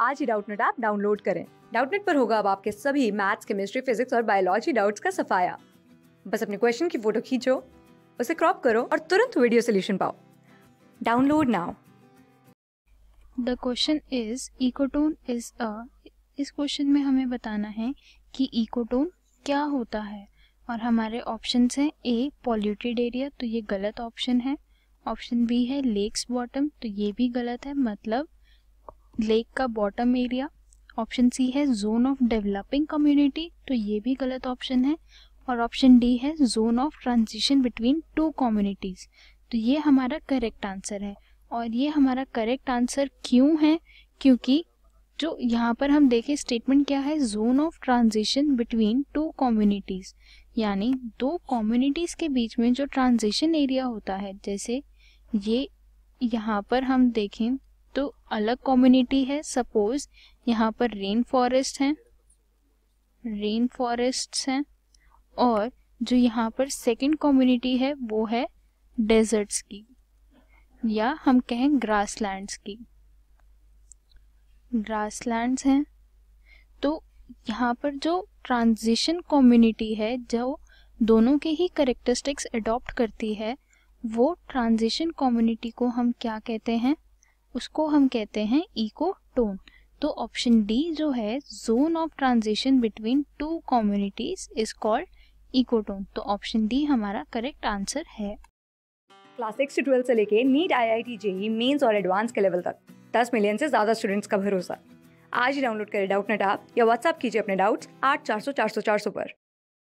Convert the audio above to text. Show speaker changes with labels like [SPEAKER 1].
[SPEAKER 1] आज ही Doubtnut app download करें डाउटनेट पर होगा अब आपके सभी मैथ्स केमिस्ट्री फिजिक्स और बायोलॉजी डाउट्स का सफाया बस अपने क्वेश्चन की फोटो खींचो उसे क्रॉप करो और तुरंत वीडियो सोल्यूशन पाओ download now
[SPEAKER 2] the question is ecotone is a इस क्वेश्चन में हमें बताना है कि इकोटोन क्या होता है और हमारे ऑप्शन हैं ए पॉल्यूटेड एरिया तो ये गलत ऑप्शन है ऑप्शन बी है लेक्स बॉटम तो ये भी गलत है मतलब लेक का बॉटम एरिया ऑप्शन सी है जोन ऑफ डेवलपिंग कम्युनिटी तो ये भी गलत ऑप्शन है और ऑप्शन डी है zone of transition between two communities तो ये हमारा करेक्ट आंसर है और ये हमारा करेक्ट आंसर क्यों है क्योंकि जो यहाँ पर हम देखें स्टेटमेंट क्या है zone of transition between two communities यानी दो कम्युनिटीज के बीच में जो ट्रांजिशन एरिया होता है जैसे ये यहाँ पर हम देखें तो अलग कम्युनिटी है सपोज यहाँ पर रेन फॉरेस्ट हैं रेन फॉरेस्ट हैं और जो यहाँ पर सेकंड कम्युनिटी है वो है डेजर्ट्स की या हम कहें ग्रासलैंड्स की ग्रासलैंड्स हैं तो यहाँ पर जो ट्रांजिशन कम्युनिटी है जो दोनों के ही करेक्टरिस्टिक्स अडॉप्ट करती है वो ट्रांजिशन कम्युनिटी को हम क्या कहते हैं उसको हम कहते हैं इको टोन तो ऑप्शन डी जो है zone of transition between two communities is called ecotone तो ऑप्शन डी हमारा करेक्ट आंसर है
[SPEAKER 1] क्लास सिक्स से ट्वेल्थ से लेके NEET I I T JEE mains और एडवांस के लेवल तक दस मिलियन से ज्यादा स्टूडेंट्स का भरोसा आज ही डाउनलोड करें डाउट नेट आप या व्हाट्सअप कीजिए अपने डाउट्स आठ चार सौ चार सौ चार सौ पर